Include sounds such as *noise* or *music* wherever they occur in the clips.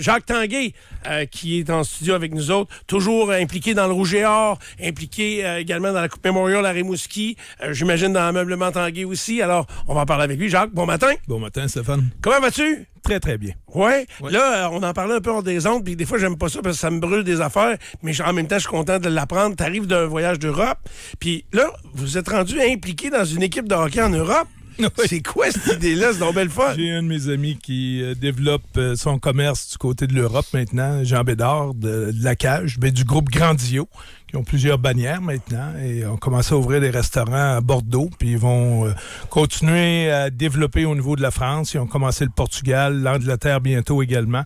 Jacques Tanguay, euh, qui est en studio avec nous autres, toujours impliqué dans le Rouge et Or, impliqué euh, également dans la Coupe Memorial à Rimouski, euh, j'imagine dans l'ameublement Tanguay aussi. Alors, on va en parler avec lui. Jacques, bon matin. Bon matin, Stéphane. Comment vas-tu? Très, très bien. Ouais. Là, on en parlait un peu en des ondes, puis des fois, j'aime pas ça parce que ça me brûle des affaires, mais en même temps, je suis content de l'apprendre. T'arrives d'un voyage d'Europe, puis là, vous êtes rendu impliqué dans une équipe de hockey en Europe. *laughs* C'est quoi cette idée-là? C'est donc belle fun. J'ai un de mes amis qui euh, développe euh, son commerce du côté de l'Europe maintenant, Jean Bédard, de, la Cage, mais ben, du groupe Grandio, ils ont plusieurs bannières maintenant et ont commencé à ouvrir des restaurants à Bordeaux. Puis ils vont euh, continuer à développer au niveau de la France. Ils ont commencé le Portugal, l'Angleterre bientôt également.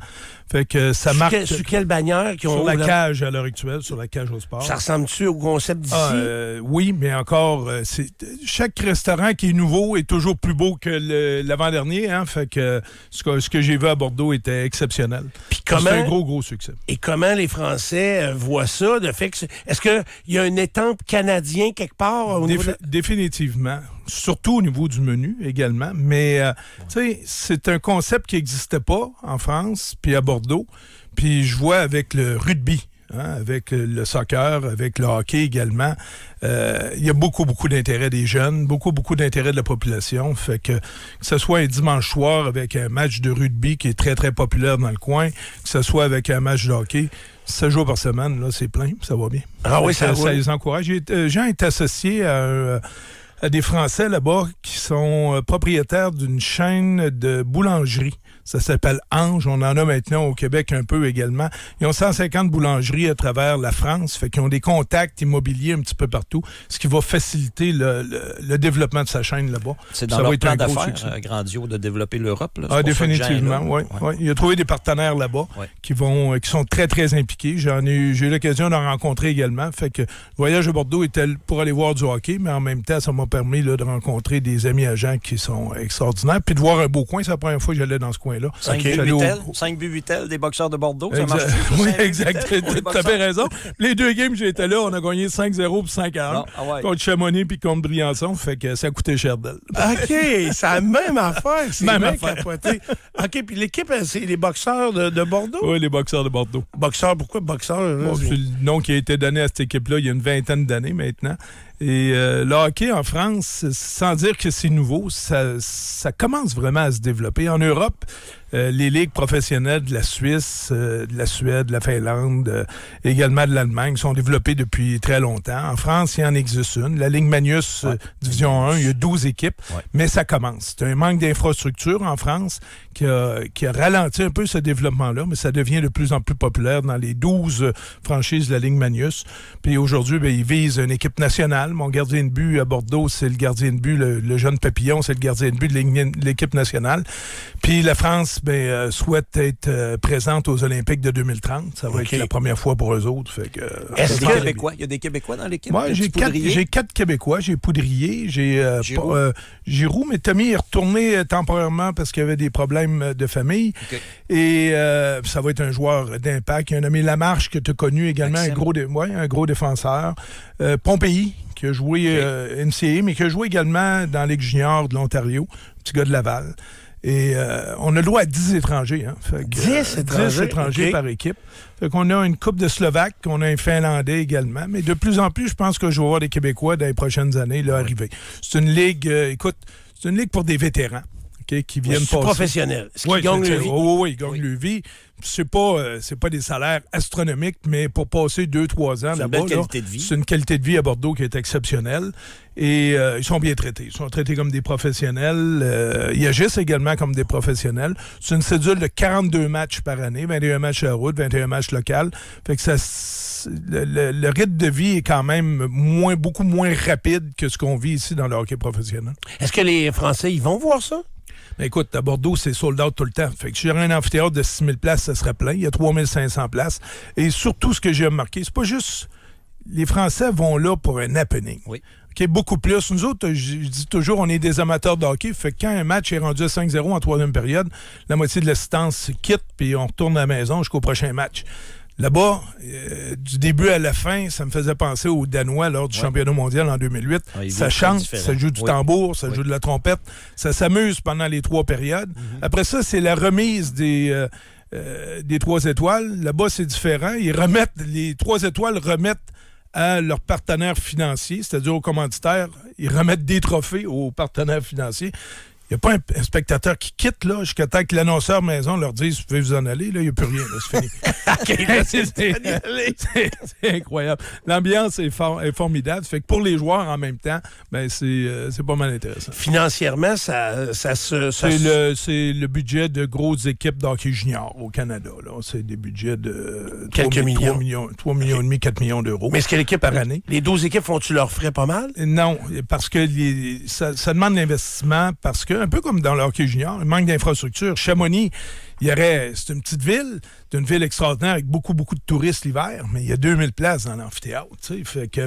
Fait que ça marche. marque. sur quelle bannière qui ont Sur la cage à l'heure actuelle, sur la cage au sport. Ça ressemble-tu au concept d'ici? Ah, euh, oui, mais encore, euh, chaque restaurant qui est nouveau est toujours plus beau que l'avant-dernier. Hein. Fait que ce que, j'ai vu à Bordeaux était exceptionnel. C'est un gros, gros succès. Et comment les Français voient ça, de fait que est-ce qu'il y a un étampe canadien quelque part au niveau Définitivement. Surtout au niveau du menu également. Mais euh, c'est un concept qui n'existait pas en France, puis à Bordeaux. Puis je vois avec le rugby. Hein, avec euh, le soccer, avec le hockey également. Euh, il y a beaucoup, beaucoup d'intérêt des jeunes, beaucoup, beaucoup d'intérêt de la population. Fait que, que ce soit un dimanche soir avec un match de rugby qui est très, très populaire dans le coin, que ce soit avec un match de hockey, ce jours par semaine, là, c'est plein, ça va bien. Ah oui, ça, ça, les encourage. Jean est euh, associé à des Français là-bas qui sont euh, propriétaires d'une chaîne de boulangerie. Ça s'appelle Ange. On en a maintenant au Québec un peu également. Ils ont 150 boulangeries à travers la France, fait qu'ils ont des contacts immobiliers un petit peu partout, ce qui va faciliter le, développement de sa chaîne là-bas. C'est dans ça va plan d'affaires euh, grandiose de développer l'Europe. ah, définitivement, Ouais. Il a trouvé des partenaires là-bas qui vont, euh, qui sont très, très impliqués. J'en ai, j'ai eu l'occasion d'en rencontrer également. Fait que le voyage à Bordeaux était pour aller voir du hockey, mais en même temps, ça m'a permis de rencontrer des amis agents qui sont extraordinaires. Puis de voir un beau coin, c'est la première fois que j'allais dans ce coin 5 okay. des boxeurs de Bordeaux, ça marche Oui, exact. Tu raison. Les deux games, j'étais là, on a gagné 5-0 puis 5 1 ah contre Chamonix puis contre Briançon, fait que ça a coûté cher d'elle. OK, c'est la même affaire. Même affaire. OK, puis l'équipe, c'est les boxeurs de, Bordeaux? Oui, les boxeurs de Bordeaux. Boxeurs, pourquoi boxeurs? c'est le nom qui a été donné à cette équipe-là il y a une vingtaine d'années maintenant. Et euh, le hockey en France, sans dire que c'est nouveau, ça, ça commence vraiment à se développer. En Europe, euh, les ligues professionnelles de la Suisse, euh, de la Suède, de la Finlande, euh, également de l'Allemagne, sont développées depuis très longtemps. En France, il y en existe une. La Ligue Magnus Division 1, il y a 12 équipes, mais ça commence. C'est un manque d'infrastructure en France qui a, qui a ralenti un peu ce développement-là, mais ça devient de plus en plus populaire dans les 12 franchises de la Ligue Magnus. Puis aujourd'hui, ben, ils visent une équipe nationale. Mon gardien de but à Bordeaux, c'est le gardien de but, le, le jeune papillon, c'est le gardien de but de l'équipe nationale. Puis la France ben, euh, souhaite être euh, présente aux Olympiques de 2030. Ça va être la première fois pour eux autres. Euh, Est-ce qu'il y a des Québécois? Il y a des Québécois dans l'équipe? j'ai quatre, j'ai quatre, Québécois. J'ai Poudrier, j'ai mais Tommy est retourné temporairement parce qu'il y avait des problèmes de famille. Et ça va être un joueur d'impact. Il y a un nommé Lamarche que tu as connu également, un gros, un gros défenseur. Pompéi, qui a joué NCA, mais qui a joué également dans l'équipe junior de l'Ontario, petit gars de Laval. Et euh, on a le droit à 10 étrangers. 10 hein. euh, étrangers, par équipe. Fait qu'on a une coupe de Slovaques, on a un Finlandais également. Mais de plus en plus, je pense que je vais voir des Québécois dans les prochaines années là, arriver. C'est une ligue, euh, écoute, c'est une ligue pour des vétérans qui viennent pas. professionnels. Oui, vie. ils gagnent leur vie. C'est pas, euh, pas des salaires astronomiques, mais pour passer deux trois ans là-bas, c'est une qualité de vie à Bordeaux qui est exceptionnelle. Et euh, ils sont bien traités. Ils sont traités comme des professionnels. Euh, ils agissent également comme des professionnels. C'est une cédule de 42 matchs par année, 21 matchs à la route, 21 matchs local. Fait que ça, le, rythme de vie est quand même moins, beaucoup moins rapide que ce qu'on vit ici dans le hockey professionnel. Est-ce que les Français, ils vont voir ça? écoute, à Bordeaux, c'est sold out tout le temps. Fait que si j'aurais un amphithéâtre de 6000 places, ça serait plein. Il y a 3500 places. Et surtout, ce que j'ai remarqué, c'est pas juste les Français vont là pour un happening. Oui. OK, beaucoup plus. Nous autres, je, dis toujours, on est des amateurs de hockey. Fait que quand un match est rendu à 5-0 en troisième période, la moitié de l'assistance quitte, puis on retourne à la maison jusqu'au prochain match. Là-bas, euh, du début à la fin, ça me faisait penser aux Danois lors du championnat mondial en 2008. Ah, ça chante, ça joue du tambour, ça joue de la trompette, ça s'amuse pendant les trois périodes. Mhm. Après ça, c'est la remise des... Euh, euh, des trois étoiles. Là-bas, c'est différent. Ils remettent, les trois étoiles remettent à leurs partenaires financiers, c'est-à-dire aux commanditaires. Ils remettent des trophées aux partenaires financiers. Il n'y a pas un, spectateur qui quitte là jusqu'à temps que l'annonceur maison leur dise Vous pouvez vous en aller, là, il n'y a plus rien, c'est fini. *laughs* *laughs* *laughs* c'est incroyable. L'ambiance est, fort est, formidable. Fait que pour les joueurs en même temps, ben c'est euh, pas mal intéressant. Financièrement, ça, se. C'est le, budget de grosses équipes d'hockey junior au Canada. C'est des budgets de 3 millions. 3 millions, et demi, 4 millions d'euros. Mais est-ce que par année? Les 12 équipes font-tu leur frais pas mal? Non, parce que ça demande l'investissement parce que un peu comme dans le hockey junior, un manque d'infrastructures. Chamonix, il y c'est une petite ville, c'est une ville extraordinaire avec beaucoup, beaucoup de touristes l'hiver, mais il y a 2000 places dans l'amphithéâtre.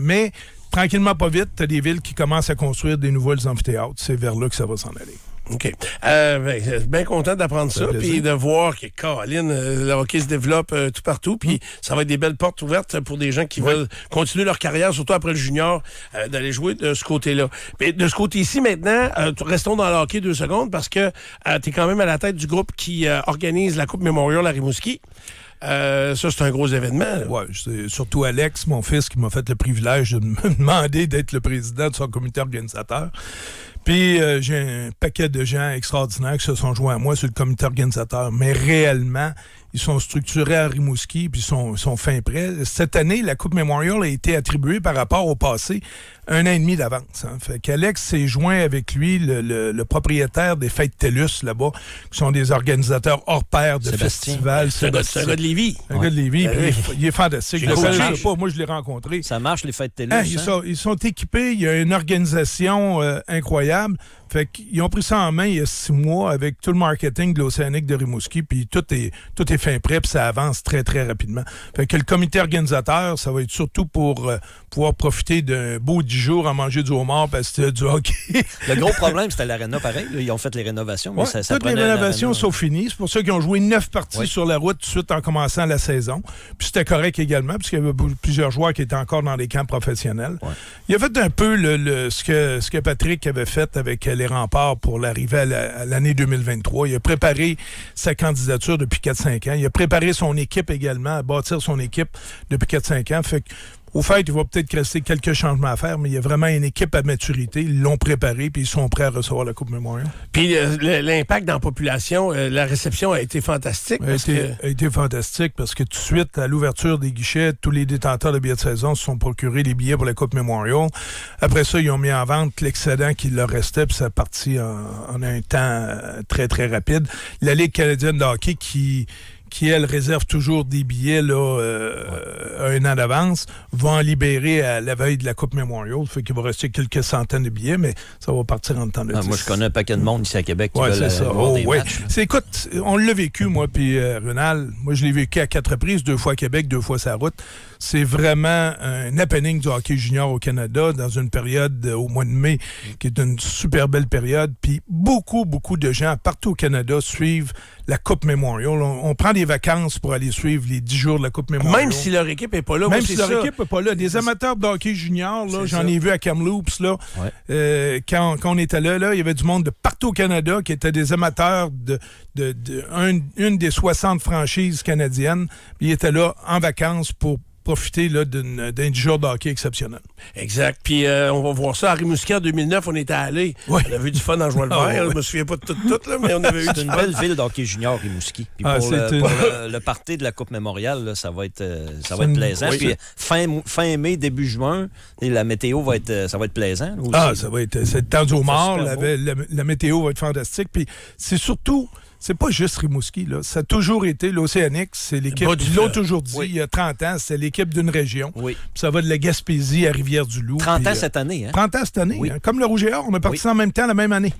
mais tranquillement, pas vite, tu as des villes qui commencent à construire des nouvelles amphithéâtres. C'est vers là que ça va s'en aller. OK. Euh, ben, bien content d'apprendre ça, puis de voir que Caroline, euh, le hockey se développe euh, tout partout, puis hum. ça va être des belles portes ouvertes pour des gens qui veulent continuer leur carrière, surtout après le junior, d'aller jouer de ce côté-là. Mais de ce côté-ci, maintenant, restons dans le hockey deux secondes, parce que tu es quand même à la tête du groupe qui organise la Coupe Memorial à Rimouski. ça, c'est un gros événement. Oui, surtout Alex, mon fils, qui m'a fait le privilège de me *laughs* demander d'être le président de son comité organisateur. Puis euh, j'ai un paquet de gens extraordinaires qui se sont joints à moi sur le comité organisateur. Mais réellement, ils sont structurés à Rimouski, puis sont, sont fin prêts. Cette année, la Coupe Memorial a été attribuée par rapport au passé un an et demi d'avance. Hein. Alex s'est joint avec lui le, propriétaire des fêtes TELUS là-bas, qui sont des organisateurs hors pair de festival. festivals. C'est un, gars de Lévis. Un gars de Lévis, ah il, est fantastique. Je sais moi je l'ai rencontré. Ça marche les fêtes TELUS. Hein, hein? ils, sont, équipés, il y a une organisation euh, incroyable. Fait qu'ils ont pris ça en main il y a six mois avec tout le marketing de l'Océanique de Rimouski, puis tout est, tout est fin prêt, puis ça avance très, très rapidement. Fait que le comité organisateur, ça va être surtout pour euh, pouvoir profiter d'un beau dix jours à manger du homard parce que du hockey. le gros problème, c'était l'aréna, pareil. ils ont fait les rénovations, mais Toutes les rénovations sont finies. C'est pour ça qu'ils ont joué neuf parties sur la route tout de suite en commençant la saison. Puis c'était correct également, puisqu'il y avait plusieurs joueurs qui étaient encore dans les camps professionnels. Il a fait un peu ce, que, ce que Patrick avait fait avec les remparts pour l'arrivée à l'année 2023. Il a préparé sa candidature depuis 4-5 ans. Il a préparé son équipe également, à bâtir son équipe depuis 4-5 ans. Fait que au fait, il va peut-être rester quelques changements à faire, mais il y a vraiment une équipe à maturité. Ils l'ont préparé, puis ils sont prêts à recevoir la Coupe Mémorial. Puis euh, l'impact dans la population, euh, la réception a été fantastique. A, été, a été fantastique parce que tout de suite, à l'ouverture des guichets, tous les détenteurs de billets de saison se sont procurés les billets pour la Coupe Memorial. Après ça, ils ont mis en vente l'excédent qui leur restait, puis ça a parti en un temps euh, très, très rapide. La Ligue canadienne de hockey qui qui, elle, réserve toujours des billets là, euh, euh, un an d'avance, vont en libérer à la veille de la Coupe Memorial. Fait qu'il va rester quelques centaines de billets, mais ça va partir en temps de ah, Moi, je connais un paquet de monde ici à Québec qui veulent ça. Euh, voir oh, Écoute, on l'a vécu, moi, puis Renal. Moi, je l'ai vécu à quatre reprises, deux fois à Québec, deux fois sa route. C'est vraiment un happening du hockey junior au Canada dans une période au mois de mai qui est une super belle période. Puis beaucoup, beaucoup de gens partout au Canada suivent la Coupe Memorial. On, prend des vacances pour aller suivre les 10 jours de la Coupe Memorial. Même si leur équipe n'est pas là. Même si leur équipe n'est pas là. Des amateurs de hockey junior, j'en ai vu à Kamloops, là, euh, quand, quand, on était là, là, il y avait du monde de partout au Canada qui étaient des amateurs de, une des 60 franchises canadiennes. Ils étaient là en vacances pour profiter d'un jour d'hockey exceptionnel. Exact. Puis euh, on va voir ça. À Rimouski, en 2009, on était allé. On avait du fun en jouant le ah, vert. Je me souviens pas de tout, tout mais on avait eu une belle ville d'hockey junior, Rimouski. Puis ah, pour, le, euh, parti euh, le, party de la Coupe Mémoriale, ça va être, ça va être plaisant. Puis fin, fin, mai, début juin, et la météo va être, ça va être plaisant. Ah, ça va être. C'est tendu au mort. La, la météo va être fantastique. Puis c'est surtout c'est pas juste Rimouski. Là. Ça a toujours été l'Océanique. C'est l'équipe. de l'ont toujours dit il y a 30 ans. C'est l'équipe d'une région. Oui. ça va de la Gaspésie à Rivière-du-Loup. 30 euh, hein? ans cette année. Hein? 30 ans cette année. Comme le Rouge et Or, on est partis en même temps la même année.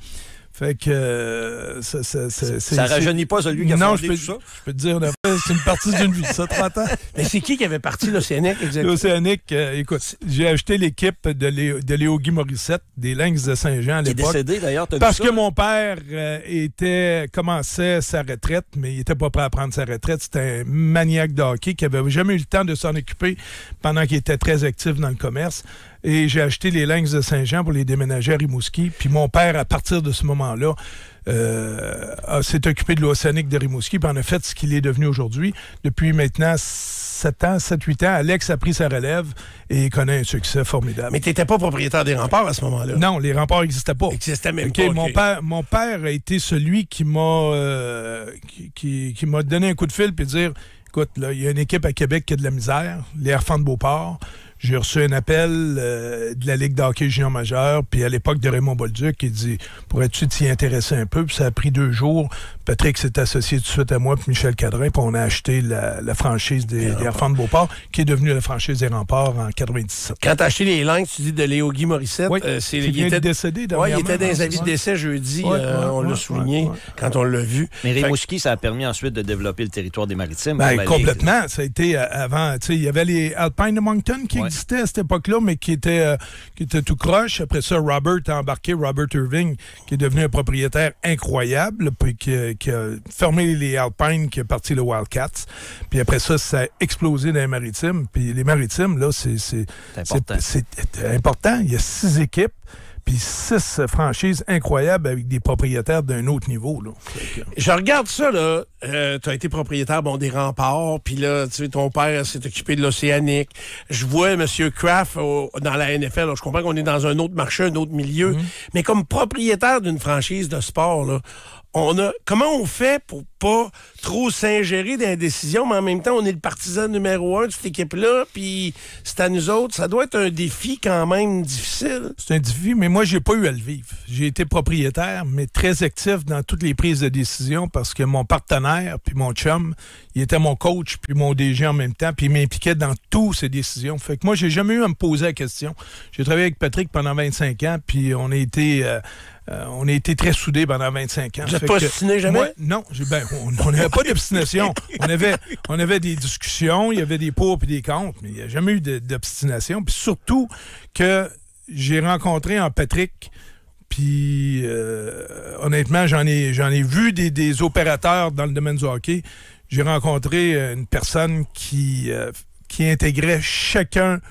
Fait que euh, ça, ça, ça, ça rajeunit pas celui qui a non, je ça. Je peux te dire, c'est une partie d'une vie, ça, 30 ans. *laughs* Mais c'est qui qui avait parti l'Océanique exactement? Euh, L'Océanique, écoute, j'ai acheté l'équipe de, Léo, de Léo Guy Morissette, des Lynx de Saint-Jean à l'époque. décédé d'ailleurs, Parce que mon père euh, était commençait sa retraite, mais il n'était pas prêt à prendre sa retraite. C'était un maniaque de hockey qui n'avait jamais eu le temps de s'en occuper pendant qu'il était très actif dans le commerce et j'ai acheté les lynx de Saint-Jean pour les déménager à Rimouski. Puis mon père, à partir de ce moment-là, euh, s'est occupé de l'océanique de Rimouski, puis en a fait ce qu'il est devenu aujourd'hui. Depuis maintenant 7 ans, 7-8 ans, Alex a pris sa relève et connaît un succès formidable. Mais tu n'étais pas propriétaire des remparts à ce moment-là? Non, les remparts n'existaient pas. N'existaient même pas. Mon, père, mon père a été celui qui m'a euh, qui, m'a donné un coup de fil puis dire écoute, il y a une équipe à Québec qui a de la misère, les enfants de Beauport j'ai reçu un appel euh, de la Ligue d'hockey junior majeur, puis à l'époque de Raymond Bolduc, qui dit « Pourrais-tu t'y intéresser un peu? » Puis ça a pris deux jours. Patrick s'est associé tout de suite à moi puis Michel Cadrin, puis on a acheté la, franchise des, Enfants de Beauport, qui est devenue la franchise des Remparts en 97. Quand tu as acheté les langues, tu dis de Léo Guy Morissette. Euh, c'est, il était décédé Oui, il était dans les hein, avis de décès jeudi. Euh, on l'a souligné quand on l'a vu. Mais Rimouski, ça a permis ensuite de développer le territoire des Maritimes. Ben, complètement. Ça a été avant, il y avait les Alpine de Moncton qui existait à cette époque-là, mais qui était, euh, qui était tout croche. Après ça, Robert a embarqué Robert Irving, qui est devenu un propriétaire incroyable, puis qui, euh, a fermé les Alpines, qui a parti le Wildcats. Puis après ça, ça a explosé dans les maritimes. Puis les maritimes, là, c'est important. important. Il y a six équipes puis six franchises incroyables avec des propriétaires d'un autre niveau. Je regarde ça, là. Euh, tu as été propriétaire bon, des remparts, puis là, tu sais, ton père s'est occupé de l'Océanique. Je vois M. Kraft dans la NFL. Je comprends qu'on est dans un autre marché, un autre milieu. Mhm. Mais comme propriétaire d'une franchise de sport, là, on a, comment on fait pour pas trop s'ingérer dans les décisions, mais en même temps, on est le partisan numéro un de cette équipe-là, puis c'est à nous autres. Ça doit être un défi quand même difficile. C'est un défi, mais moi, j'ai pas eu à le vivre. J'ai été propriétaire, mais très actif dans toutes les prises de décision parce que mon partenaire, puis mon chum, il était mon coach, puis mon DG en même temps, puis il m'impliquait dans toutes ces décisions. Fait que moi, j'ai jamais eu à me poser la question. J'ai travaillé avec Patrick pendant 25 ans, puis on a été... Euh, euh, on a été très soudés pendant 25 ans. Vous n'êtes pas que, jamais? non, j'ai... Ben, on n'avait pas d'obstination. On avait, on avait des discussions, il y avait des pour et des contre, mais il n'y a jamais eu d'obstination. Puis surtout que j'ai rencontré en Patrick puis euh, honnêtement, j'en ai, ai vu des, opérateurs dans le domaine du hockey. J'ai rencontré euh, une personne qui, euh, qui intégrait chacun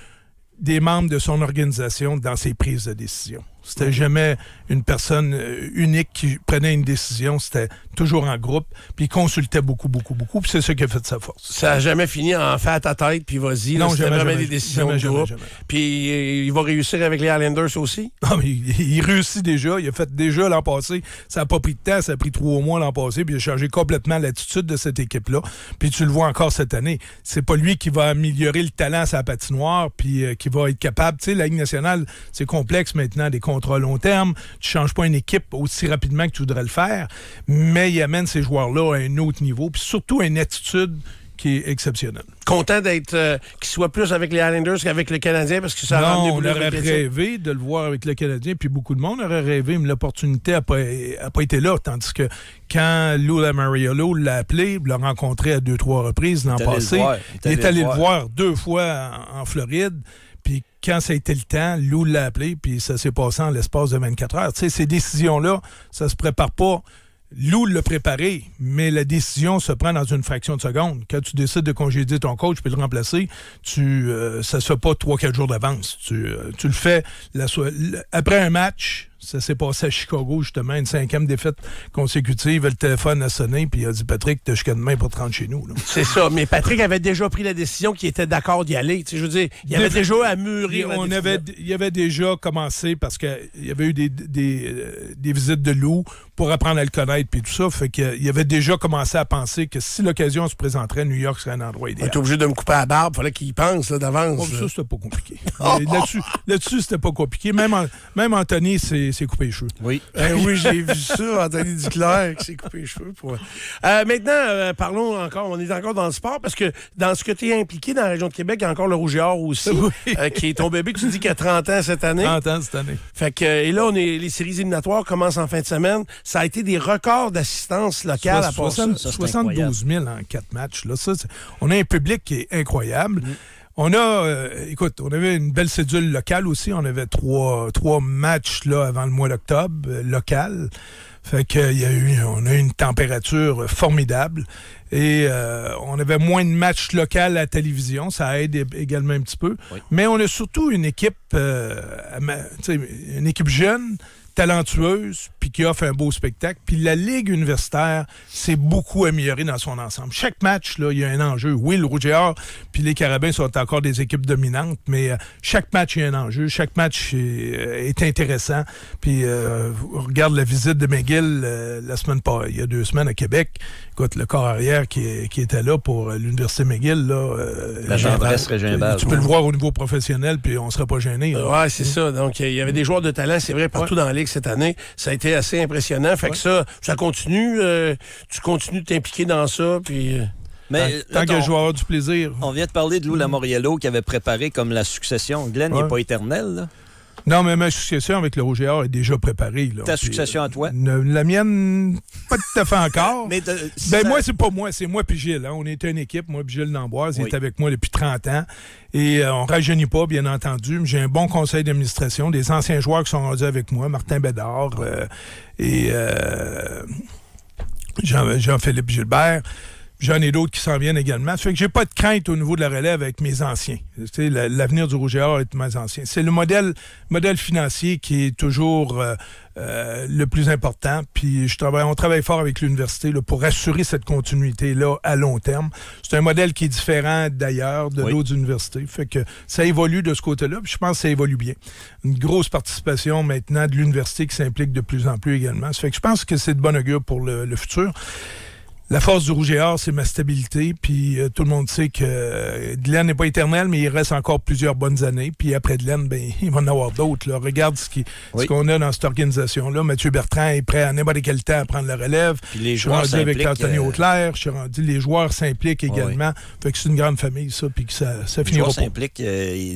des membres de son organisation dans ses prises de décision. C'était jamais une personne euh, unique qui prenait une décision. C'était toujours en groupe. Puis il consultait beaucoup, beaucoup, beaucoup. Puis c'est ce qui a fait de sa force. Ça n'a jamais fini en fait à ta tête, puis vas-y. Non, jamais, jamais, des décisions jamais, groupe. puis euh, il va réussir avec les Highlanders aussi? Non, mais il, réussit déjà. Il a fait déjà l'an passé. Ça n'a pas pris de temps. Ça a pris trois mois l'an passé. Puis il a changé complètement l'attitude de cette équipe-là. Puis tu le vois encore cette année. C'est pas lui qui va améliorer le talent à sa patinoire, puis euh, qui va être capable. Tu sais, la Ligue nationale, c'est complexe maintenant, des à long terme. Tu changes pas une équipe aussi rapidement que tu voudrais le faire, mais il amène ces joueurs-là à un autre niveau, puis surtout une attitude qui est exceptionnelle. Content d'être euh, qu'il soit plus avec les Islanders qu'avec le Canadien parce que ça non, on aurait rêvé de le voir avec le Canadien, puis beaucoup de monde aurait rêvé, mais l'opportunité n'a pas, été là. Tandis que quand Lula Mariolo l'a appelé, l'a rencontré à deux, trois reprises l'an passé, il est allé le voir, deux fois en Floride. Puis quand ça a été le temps, Lou l'a appelé, puis ça s'est passé en l'espace de 24 heures. Tu sais, ces décisions-là, ça se prépare pas. Lou l'a préparé, mais la décision se prend dans une fraction de seconde. Quand tu décides de congédier ton coach puis le remplacer, tu, euh, ça se fait pas 3-4 jours d'avance. Tu, euh, tu, le fais après un match, ça s'est passé à Chicago, justement, une cinquième défaite consécutive. Le téléphone a sonné, puis il a dit Patrick, t'as jusqu'à demain pour te rendre chez nous. C'est ça, mais Patrick avait déjà pris la décision qu'il était d'accord d'y aller. Tu sais, je veux dire, il avait déjà à mûrir. On avait, il avait déjà commencé parce qu'il y avait eu des, des, euh, des visites de loups pour apprendre à le connaître puis tout ça. Fait qu'il avait déjà commencé à penser que si l'occasion se présenterait, New York serait un endroit idéal. T'es obligé de me couper la barbe, fallait qu'il pense, pense d'avance. Oh, ça, c'était pas compliqué. *laughs* Euh, là-dessus, là c'était pas compliqué. Même, même Anthony s'est coupé les cheveux. Oui. Euh, oui, j'ai vu ça, Anthony Duclair qui s'est coupé les cheveux. Euh, maintenant, parlons encore, on est encore dans le sport parce que dans ce que tu es impliqué dans la région de Québec, il y a encore le rouge or aussi, qui est ton bébé que tu dis qu'il a 30 ans cette année. 30 ans cette année. Fait que, et là, on est, les séries éliminatoires commencent en fin de semaine. Ça a été des records d'assistance locale à à ça. 72 000 en quatre matchs. Là. on a un public qui est incroyable. Mm. On a, euh, écoute, on avait une belle cédule locale aussi. On avait trois, trois matchs là avant le mois d'octobre euh, local. Fait que y a eu, on a une température formidable et euh, on avait moins de matchs locaux à la télévision, ça aide également un petit peu. Mais on a surtout une équipe, une équipe jeune talentueuse, puis qui offre un beau spectacle. Puis la Ligue universitaire s'est beaucoup améliorée dans son ensemble. Chaque match, là, il y a un enjeu. Oui, le Rouge et puis les Carabins sont encore des équipes dominantes, mais euh, chaque match, il y a un enjeu. Chaque match euh, est, intéressant. Puis euh, regarde la visite de McGill la semaine pas il y a deux semaines à Québec. Écoute, le corps arrière qui, était là pour l'Université McGill, là, la tu peux le voir au niveau professionnel, puis on ne serait pas gêné. Oui, c'est ça. Donc, il y avait des joueurs de talent, c'est vrai, partout dans la cette année. Ça a été assez impressionnant. Fait que ça, ça continue. Euh, tu continues de t'impliquer dans ça. Puis. Euh, Mais tant, tant que joueur du plaisir. On vient de parler de Lou Lamoriello qui avait préparé comme la succession. Glenn n'est pas éternel. Non, mais ma succession avec le Roger est déjà préparée. Ta succession à toi? Euh, la mienne, pas tout à fait encore. *laughs* mais ben, moi, c'est pas moi, c'est moi puis Gilles. Hein. On est une équipe, moi puis Gilles Namboise. il est avec moi depuis 30 ans. Et on euh, on rajeunit pas, bien entendu, j'ai un bon conseil d'administration, des anciens joueurs qui sont rendus avec moi, Martin Bédard euh, et Jean-Philippe Gilbert. J'en ai d'autres qui s'en viennent également. fait que j'ai pas de crainte au niveau de la relève avec mes anciens. L'avenir du Rouge et Or est mes anciens. C'est le modèle, modèle financier qui est toujours euh, euh, le plus important. Puis je travaille, on travaille fort avec l'université pour assurer cette continuité-là à long terme. C'est un modèle qui est différent d'ailleurs de l'autre d'autres universités. Fait que ça évolue de ce côté-là. je pense que ça évolue bien. Une grosse participation maintenant de l'université qui s'implique de plus en plus également. fait que je pense que c'est de bon augure pour le futur. La force du Rouge et Or, c'est ma stabilité. Puis euh, tout le monde sait que de euh, n'est pas éternel, mais il reste encore plusieurs bonnes années. Puis après Delaine, ben, *laughs* il va en avoir d'autres. Regarde ce qu'on a dans cette organisation-là. Mathieu Bertrand est prêt à n'importe quel temps à prendre la relève. Puis les joueurs je suis rendu avec Anthony Hautler. Euh, je suis rendu, les joueurs s'impliquent également. Fait que c'est une grande famille, ça. Puis que ça, ça finira Les joueurs s'impliquent.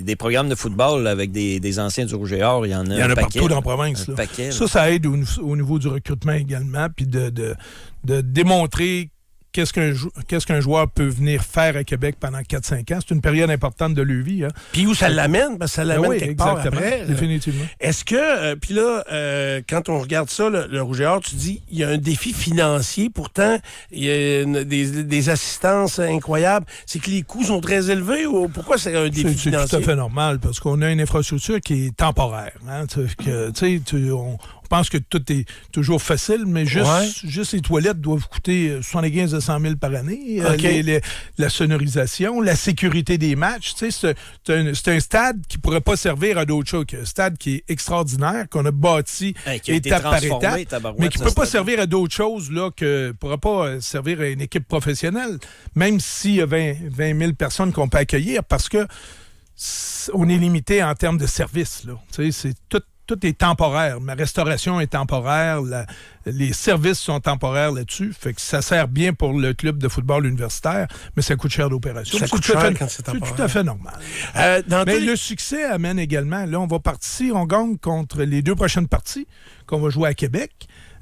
des programmes de football avec des, anciens du Rouge et Or, il y en a, il y en a partout dans la province. Là. Ça, ça aide au, niveau du recrutement également, puis de, de, de démontrer qu'est-ce qu'un qu'est-ce qu'un joueur peut venir faire à Québec pendant 4-5 ans. C'est une période importante de leur vie. Hein. Puis où ça euh, l'amène, parce ça l'amène quelque part euh, Définitivement. Est-ce que, euh, puis là, quand on regarde ça, le, Rouge et Or, tu dis, il y a un défi financier. Pourtant, il y a des, des, assistances incroyables. C'est que les coûts sont très élevés ou pourquoi c'est un défi financier? C'est tout à fait normal, parce qu'on a une infrastructure qui est temporaire. Hein. que, on, pense que tout est toujours facile, mais juste, les toilettes doivent coûter 75 euh, à 100 000 par année. Euh, la sonorisation, la sécurité des matchs. C'est un, stade qui pourrait pas servir à d'autres choses un stade qui est extraordinaire, qu'on a bâti étape par étape, mais qui peut pas servir à d'autres choses là, que pourra pas euh, servir à une équipe professionnelle, même s'il y a 20, 000 personnes qu'on peut accueillir, parce que on est limité en termes de services. C'est tout tout est temporaire. Ma restauration est temporaire, les services sont temporaires là-dessus. Fait que ça sert bien pour le club de football universitaire, mais ça coûte cher d'opération. Ça coûte cher quand c'est temporaire. tout à fait normal. Euh, mais le succès amène également. Là, on va partir, on gagne contre les deux prochaines parties qu'on va jouer à Québec.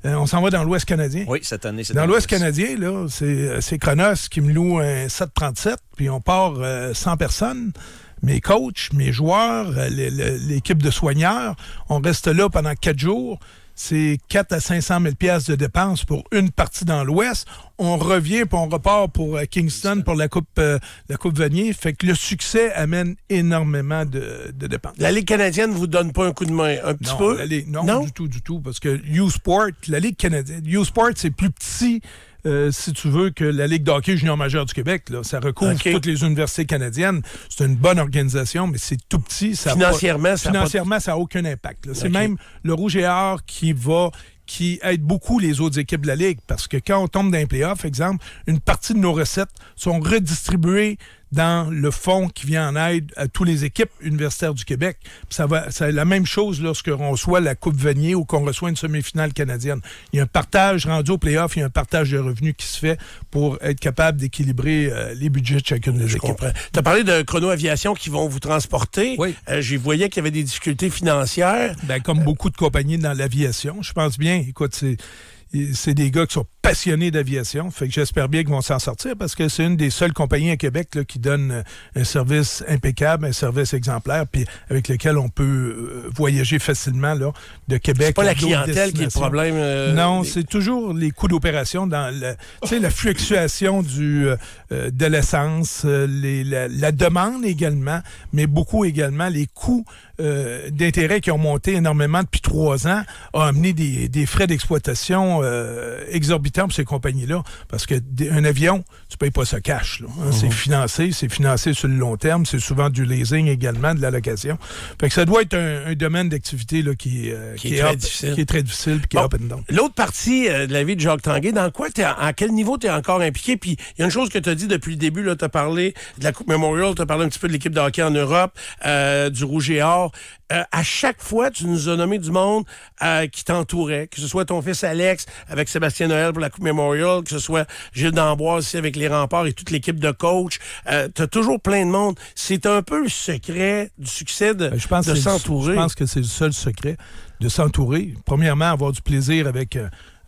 Euh, on s'en va dans l'Ouest canadien. Oui, cette année. dans l'Ouest canadien, là, c'est, Kronos euh, qui me loue un 737, puis on part 100 personnes mes coachs, mes joueurs, euh, l'équipe de soigneurs. On reste là pendant quatre jours. C'est 4 à 500 000 pièces de dépenses pour une partie dans l'Ouest. On revient puis on repart pour euh, Kingston pour la Coupe euh, la Coupe Vanier. Fait que le succès amène énormément de, dépenses. La Ligue canadienne vous donne pas un coup de main, un petit peu? non, non, du tout, du tout. Parce que U-Sport, la Ligue canadienne, U-Sport, c'est plus petit euh, si tu veux, que la Ligue d'hockey junior majeure du Québec. ça recouvre toutes les universités canadiennes. C'est une bonne organisation, mais c'est tout petit. financièrement, ça n'a aucun impact. C'est même le Rouge et Or qui va qui aide beaucoup les autres équipes de la Ligue. Parce que quand on tombe dans les playoffs, exemple, une partie de nos recettes sont redistribuées dans le fonds qui vient en aide à toutes les équipes universitaires du Québec. Ça va, c'est la même chose lorsqu'on reçoit la Coupe Vanier ou qu'on reçoit une semi-finale canadienne. Il y a un partage rendu au playoff, il y a un partage de revenus qui se fait pour être capable d'équilibrer euh, les budgets de chacune des équipes. Tu as parlé de Chrono Aviation qui vont vous transporter. Oui. Euh, j'y voyais qu'il y avait des difficultés financières. Ben, comme euh, beaucoup de compagnies dans l'aviation, je pense bien. Écoute, c'est c'est des gars qui sont Passionné d'aviation. Fait que j'espère bien qu'ils vont s'en sortir parce que c'est une des seules compagnies à Québec là, qui donne euh, un service impeccable, un service exemplaire, puis avec lequel on peut euh, voyager facilement là, de Québec. C'est pas la clientèle qui est le problème. Euh, non, c'est toujours les coûts d'opération dans la, la fluctuation du de l'essence, la, demande également, mais beaucoup également les coûts d'intérêt qui ont monté énormément depuis trois ans, ont amené des, des frais d'exploitation exorbitants terme ces compagnies-là, parce que un avion, tu payes pas ça cash. Hein. C'est mhm. financé, c'est financé sur le long terme, c'est souvent du leasing également, de la location. Fait que ça doit être un, domaine d'activité qui, euh, qui, est très difficile, L'autre partie euh, de la vie de Jacques Tanguay, dans quoi es, à quel niveau tu es encore impliqué? Puis il y a une chose que tu as dit depuis le début, tu as parlé de la Coupe Memorial, tu as parlé un petit peu de l'équipe de hockey en Europe, euh, du Rouge et Or. Euh, à chaque fois, tu nous as nommé du monde euh, qui t'entourait, que ce soit ton fils Alex avec Sébastien Noël pour la Coupe Memorial, que ce soit Gilles D'Amboise ici avec les remparts et toute l'équipe de coach. Euh, tu as toujours plein de monde. C'est un peu le secret du succès de s'entourer. Je pense que c'est le seul secret de s'entourer. Premièrement, avoir du plaisir avec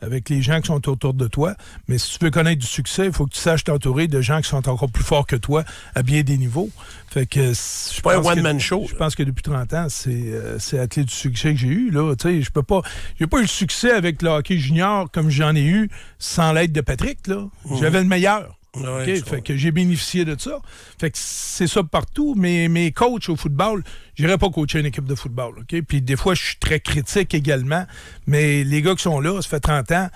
avec les gens qui sont autour de toi. Mais si tu veux connaître du succès, il faut que tu saches t'entourer de gens qui sont encore plus forts que toi à bien des niveaux. Fait que je pas un one-man show. Je pense que depuis 30 ans, c'est à euh, la clé du succès que j'ai eu. Là. Je peux pas. J'ai pas eu le succès avec le hockey junior comme j'en ai eu sans l'aide de Patrick. Là. Mhm. J'avais le meilleur. Fait que j'ai bénéficié de ça. Fait que c'est ça partout. Mais mes coachs au football, J'irais pas coacher une équipe de football. Okay? Puis des fois, je suis très critique également. Mais les gars qui sont là, ça fait 30 ans,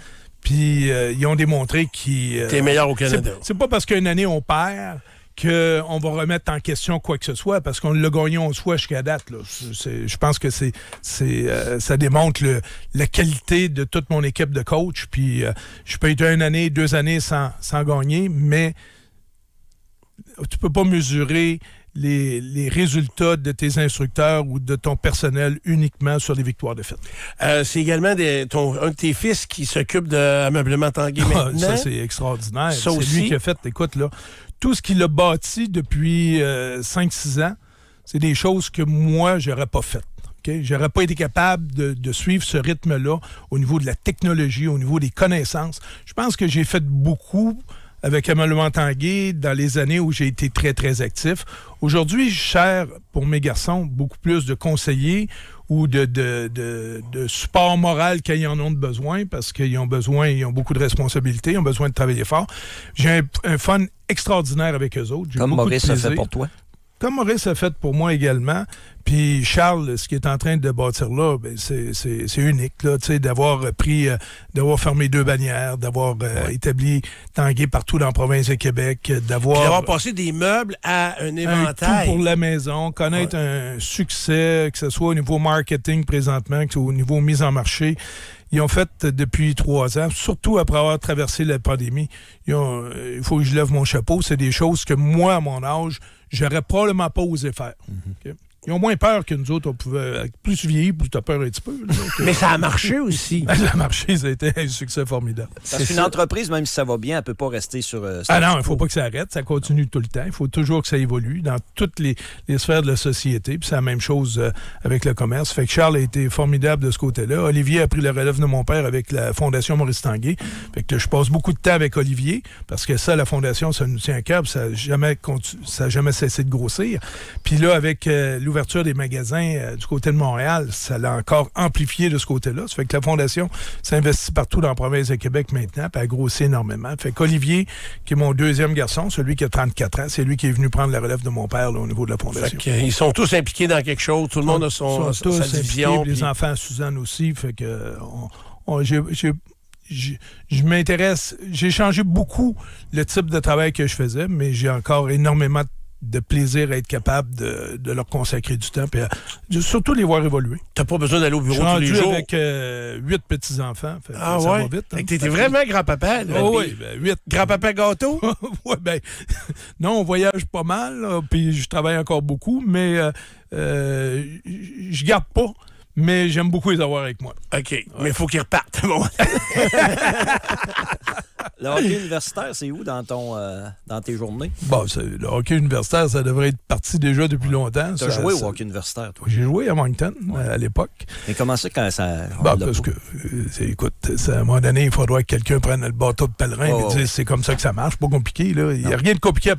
puis euh, ils ont démontré qu'ils. Euh, T'es meilleur au Canada. C'est pas parce qu'une année on perd qu'on va remettre en question quoi que ce soit parce qu'on l'a gagné en soi jusqu'à date. Je pense que c'est, euh, ça démontre la qualité de toute mon équipe de coach. Puis euh, je peux être une année, deux années sans, gagner, mais tu peux pas mesurer les, résultats de tes instructeurs ou de ton personnel uniquement sur les victoires de fête. Euh, c'est également ton, un de tes fils qui s'occupe de ameublement tanguay ah, Ça, c'est extraordinaire. c'est lui qui a fait, écoute, là, tout ce qu'il a bâti depuis 5-6 euh, ans, c'est des choses que moi, j'aurais pas faites. Je J'aurais pas été capable de, suivre ce rythme-là au niveau de la technologie, au niveau des connaissances. Je pense que j'ai fait beaucoup avec Emmanuel Tanguy dans les années où j'ai été très, très actif. Aujourd'hui, je sers pour mes garçons beaucoup plus de conseillers ou de, de, de, support moral quand en ont besoin, parce qu'ils ont besoin, ils ont beaucoup de responsabilités, ils ont besoin de travailler fort. J'ai un, un fun extraordinaire avec eux autres. Comme Maurice a fait pour toi. Comme Maurice a fait pour moi également. Puis Charles, ce qui est en train de bâtir là, ben c'est, c'est, c'est unique, d'avoir euh, pris, euh, d'avoir fermé deux bannières, d'avoir euh, établi Tanguay partout dans la province de Québec, d'avoir... passé des meubles à un éventail. Tout pour la maison, connaître un succès, que ce soit au niveau marketing présentement, que ce soit au niveau mise en marché. Ils ont fait depuis trois ans, surtout après avoir traversé la pandémie. il faut que je lève mon chapeau. C'est des choses que moi, à mon âge, j'aurais probablement pas osé faire. Mm-hmm. OK. Ils ont moins peur que nous autres. On pouvait, plus tu vieillis, plus tu as peur un petit peu. *laughs* Mais ça a marché aussi. *laughs* ça a marché, ça un succès formidable. Parce une entreprise, même si ça va bien, elle ne peut pas rester sur. Euh, ah non, il ne faut pas que ça arrête. Ça continue tout le temps. Il faut toujours que ça évolue dans toutes les, sphères de la société. Puis c'est la même chose euh, avec le commerce. Fait que Charles a été formidable de ce côté-là. Olivier a pris le relève de mon père avec la Fondation Maurice Tanguay. Fait que je passe beaucoup de temps avec Olivier parce que ça, la Fondation, ça nous tient à cœur. Ça n'a jamais, ça jamais cessé de grossir. Puis là, avec euh, l'ouverture des magasins euh, du côté de Montréal, ça l'a encore amplifié de ce côté-là. Ça fait que la Fondation s'investit partout dans la province de Québec maintenant, puis elle grossit énormément. Ça fait qu'Olivier, qui est mon deuxième garçon, celui qui a 34 ans, c'est lui qui est venu prendre la relève de mon père au niveau de la Fondation. Euh, ils sont tous impliqués dans quelque chose, tout le monde a son, tous sa Les enfants, Suzanne aussi, fait que je, je m'intéresse, j'ai changé beaucoup le type de travail que je faisais, mais j'ai encore énormément de de plaisir à être capable de, leur consacrer du temps puis surtout les voir évoluer. T'as pas besoin d'aller au bureau tous les jours. avec euh, huit petits-enfants. Ah ça ouais? Va vite, hein. vraiment grand-papa. Oh oui, ben, huit. Grand-papa gâteau? *laughs* Oui, bien, *laughs* non, on voyage pas mal, puis je travaille encore beaucoup, mais euh, euh, je garde pas mais j'aime beaucoup les avoir avec moi. OK. Mais il faut qu'ils repartent. *laughs* *laughs* le hockey universitaire, c'est où dans, ton, euh, dans tes journées? Bon, le hockey universitaire, ça devrait être parti déjà depuis longtemps. Tu as joué au hockey universitaire, toi? J'ai joué à Moncton euh, à l'époque. Mais comment ça quand ça. Bah, parce que, euh, écoute, à un moment donné, il faudra que quelqu'un prenne le bateau de pèlerin et dise c'est comme ça que ça marche, pas compliqué. Là. Il n'y a rien de compliqué à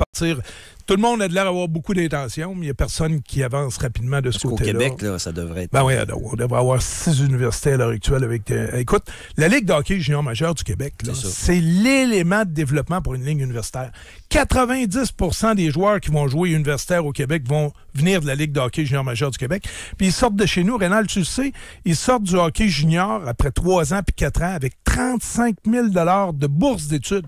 tout le monde a de l'air d'avoir beaucoup d'intentions, mais il n'y a personne qui avance rapidement de ce côté-là. Au Québec, ça devrait être. Ben oui, on devrait avoir six universités à l'heure actuelle avec. Euh, écoute, la Ligue hockey junior majeur du Québec, c'est l'élément de développement pour une ligue universitaire. 90 des joueurs qui vont jouer universitaire au Québec vont venir de la Ligue d'hockey junior majeur du Québec. Puis ils sortent de chez nous. Rénal, tu le sais, ils sortent du hockey junior après trois ans puis quatre ans avec 35 000 de bourse d'études.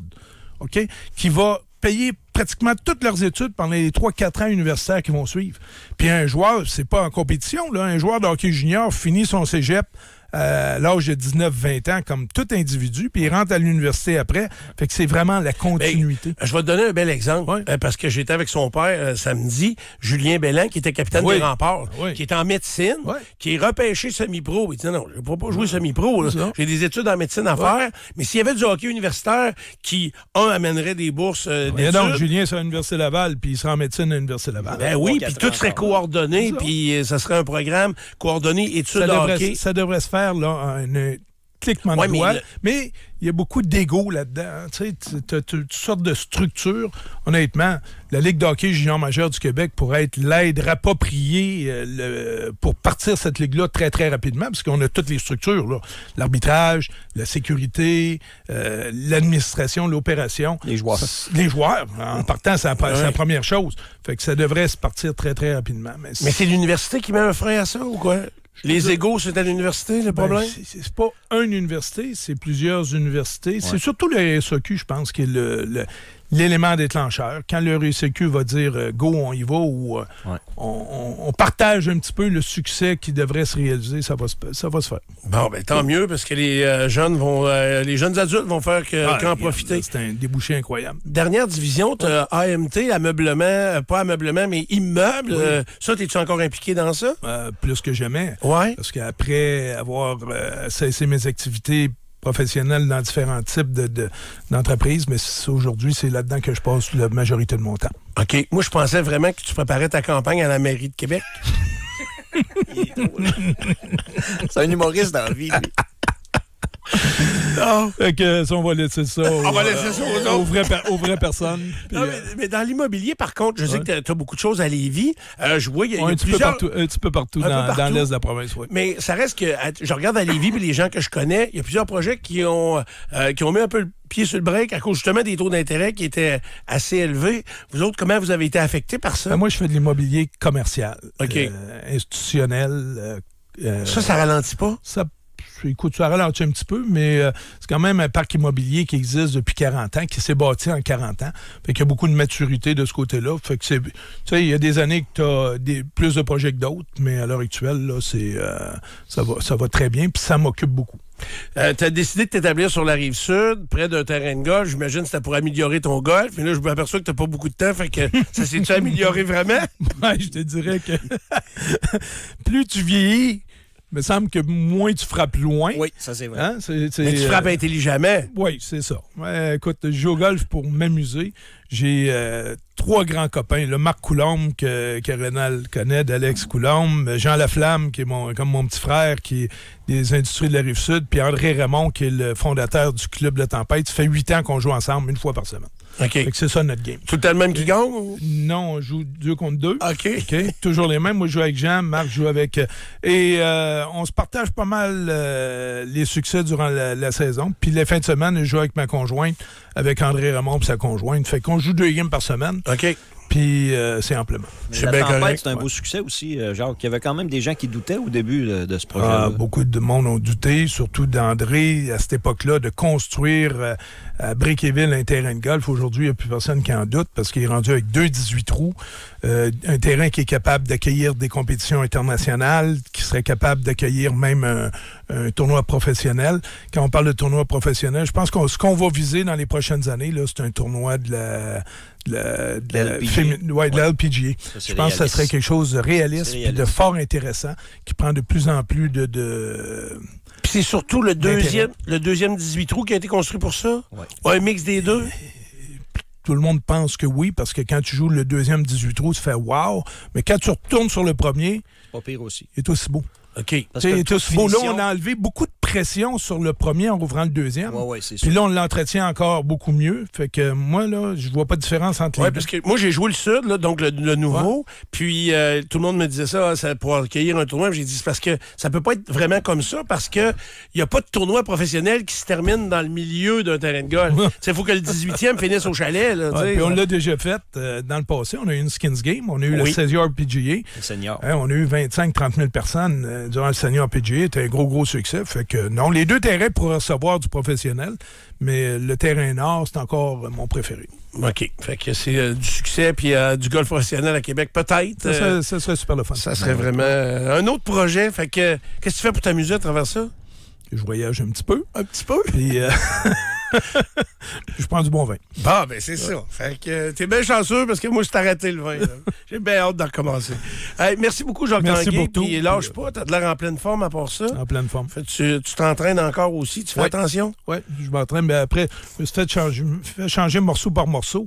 OK? Qui va payer pratiquement toutes leurs études pendant les 3-4 ans universitaires qui vont suivre. Puis un joueur, c'est pas en compétition, là, un joueur de hockey junior finit son cégep euh, l'âge de 19-20 ans comme tout individu, puis il rentre à l'université après. Fait que c'est vraiment la ben, continuité. je vais te donner un bel exemple, euh, parce que j'étais avec son père euh, samedi, Julien Bellin, qui était capitaine des remparts, ah, qui est en médecine, qui est repêché semi-pro. Il dit non, je ne vais pas jouer ah, semi-pro. J'ai des études en médecine à faire, mais s'il y avait du hockey universitaire qui, un, amènerait des bourses euh, d'études... donc, Julien serait à l'Université Laval, puis il sera en médecine à l'Université Laval. Ben oui, puis tout serait coordonné, puis euh, ça serait un programme coordonné études de hockey. Ça devrait se faire un, clic de mais il y a beaucoup d'ego là-dedans. Hein, tu sais, toutes sortes de structures. Honnêtement, la Ligue d'hockey junior majeure du Québec pourrait être l'aide appropriée euh, pour partir cette ligue-là très, très rapidement, parce qu'on a toutes les structures. L'arbitrage, la sécurité, euh, l'administration, l'opération. Les joueurs. Les joueurs. Hein, en partant, c'est la, première chose. Fait que ça devrait se partir très, très rapidement. mais c'est l'université qui met un frein à ça ou quoi? Les égaux, c'est à l'université, le ben, problème? c'est pas une université, c'est plusieurs universités. C'est surtout le SOQ, je pense, qui est le l'élément déclencheur. Quand le RSEQ va dire euh, go, on y va ou euh, on, partage un petit peu le succès qui devrait se réaliser, ça va se, ça va se faire. Bon, ben tant mieux parce que les euh, jeunes vont, les jeunes adultes vont faire ah, qu'en profiter. C'est un débouché incroyable. Dernière division, tu as AMT, ameublement, pas ameublement, mais immeuble. ça, t'es-tu encore impliqué dans ça? plus que jamais. Oui. Parce qu'après avoir cessé mes activités professionnel dans différents types d'entreprises, de, mais aujourd'hui, c'est là-dedans que je passe la majorité de mon temps. OK. Moi, je pensais vraiment que tu préparais ta campagne à la mairie de Québec. *laughs* c'est un humoriste dans la vie non. Fait que ça, on va laisser ça. Aux, on euh, aux, vraies, personnes. Euh, mais, dans l'immobilier, par contre, je sais que tu as, beaucoup de choses à Lévis. Euh, je vois, il y a, un, petit peu partout, dans, l'est de la province. Oui. Mais ça reste que je regarde à Lévis puis les gens que je connais, il y a plusieurs projets qui ont, qui ont mis un peu le pied sur le break à cause justement des taux d'intérêt qui étaient assez élevés. Vous autres, comment vous avez été affectés par ça? Ben, moi, je fais de l'immobilier commercial, institutionnel. ça, ça ralentit pas? Ça écoute, Tu as ralenti un petit peu, mais euh, c'est quand même un parc immobilier qui existe depuis 40 ans, qui s'est bâti en 40 ans. Fait qu'il y a beaucoup de maturité de ce côté-là. Fait que c'est, tu sais, il y a des années que tu as des, plus de projets que d'autres, mais à l'heure actuelle, là, c'est, euh, ça, va, très bien, puis ça m'occupe beaucoup. Euh, tu as décidé de t'établir sur la rive sud, près d'un terrain de golf. J'imagine que c'était pour améliorer ton golf. Mais là, je m'aperçois que tu n'as pas beaucoup de temps. Fait que *laughs* ça s'est-tu amélioré vraiment? je te dirais que *laughs* plus tu vieillis, il me semble que moins tu frappes loin. Oui, ça c'est vrai. Hein, Mais tu euh, frappes intelligemment. Oui, c'est ça. écoute, je joue au golf pour m'amuser. J'ai euh, trois grands copains. Le Marc Coulombe que, que Rénal connaît, d'Alex Coulombe, Jean Laflamme, qui est mon, comme mon petit frère, qui est des industries de la Rive-Sud, puis André Raymond, qui est le fondateur du Club de Tempête. Ça fait huit ans qu'on joue ensemble, une fois par semaine. OK. C'est ça notre game. Tout le même qui gagne? Non, on joue deux contre deux. OK. Toujours les mêmes. Moi, je joue avec Jean, Marc joue avec. Euh, et euh, on se partage pas mal euh, les succès durant la, saison. Puis les fins de semaine, je joue avec ma conjointe, avec André Ramon et sa conjointe. Fait qu'on joue deux games par semaine. OK. Puis euh, c'est amplement. C'est bien C'est un beau succès aussi, genre euh, qu'il y avait quand même des gens qui doutaient au début euh, de, ce ah, projet. beaucoup de monde ont douté, surtout d'André à cette époque-là, de construire à Briqueville un terrain de golf. Aujourd'hui, il n'y a plus personne qui en doute parce qu'il est rendu avec deux 18 trous. un terrain qui est capable d'accueillir des compétitions internationales, qui serait capable d'accueillir même un, un, tournoi professionnel. Quand on parle de tournoi professionnel, je pense que ce qu'on va viser dans les prochaines années, c'est un tournoi de la de ouais, je pense que ça serait quelque chose de réaliste, et de fort intéressant qui prend de plus en plus de. Puis c'est surtout le deuxième, le deuxième 18 trous qui a été construit pour ça. Un mix des deux. Tout le monde pense que oui, parce que quand tu joues le deuxième 18 trous, tu fais wow. Mais quand tu retournes sur le premier, Pas pire aussi. il est aussi beau. OK. Parce que est aussi beau. Là, on a enlevé beaucoup de pression sur le premier en ouvrant le deuxième. Puis là, on l'entretient encore beaucoup mieux. Fait que moi, là, je vois pas de différence entre les deux. parce que moi, j'ai joué le Sud, donc le, nouveau. Puis euh, tout le monde me disait ah, ça, pour accueillir un tournoi. J'ai dit, c'est parce que ça peut pas être vraiment comme ça, parce que il n'y a pas de tournoi professionnel qui se termine dans le milieu d'un terrain de golf. Il faut que le 18e *laughs* finisse au chalet. on l'a déjà fait euh, dans le passé. On a eu une Skins Game, on a eu le 16e PGA. Hein, on a eu 25-30 000 personnes euh, durant le senior PGA. C'était un gros, gros succès. Fait que non, les deux terrains pour recevoir du professionnel, mais le terrain nord, c'est encore mon préféré. OK. Fait que c'est euh, du succès puis euh, du golf professionnel à Québec, peut-être. Ça, serait euh, super le fun. Ça serait vraiment un autre projet. Fait que qu'est-ce que tu fais pour t'amuser à travers ça? Je voyage un petit peu. Un petit peu? Puis, *laughs* *laughs* je prends du bon vin. Bah, bon, ben c'est ça. Fait que euh, t'es bien chanceux parce que moi, je t'ai arrêté le vin. *laughs* J'ai bien hâte d'en recommencer. merci beaucoup, Jacques Merci beaucoup. lâche pas, t'as de l'air en pleine forme à part ça. En pleine forme. Fait, tu t'entraînes encore aussi, tu fais attention? Oui, je m'entraîne, mais après, je me changer morceau par morceau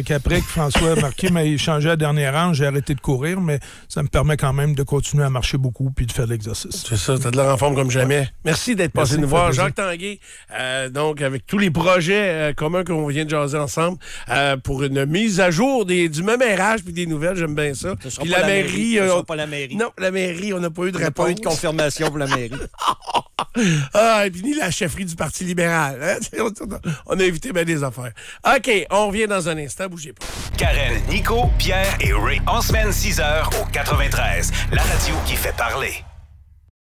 qu'après que François marqué, il échangé à dernière rang, j'ai arrêté de courir, mais ça me permet quand même de continuer à marcher beaucoup puis de faire de l'exercice. C'est ça, t'as de la en comme jamais. Merci d'être passé nous voir. Jacques Tanguay, euh, donc avec tous les projets euh, communs qu'on vient de jaser ensemble, euh, pour une mise à jour du même rh puis des nouvelles, j'aime bien ça. la, mairie. pas la mairie. Non, la mairie, on n'a pas eu de on réponse. pas de confirmation pour la mairie. *laughs* *laughs* Ah, et puis ni la chefferie du Parti libéral. Hein? *laughs* On a évité des affaires. OK, on revient dans un instant, bougez pas. Karen, Nico, Pierre et Ray. En semaine 6 h au 93. La radio qui fait parler.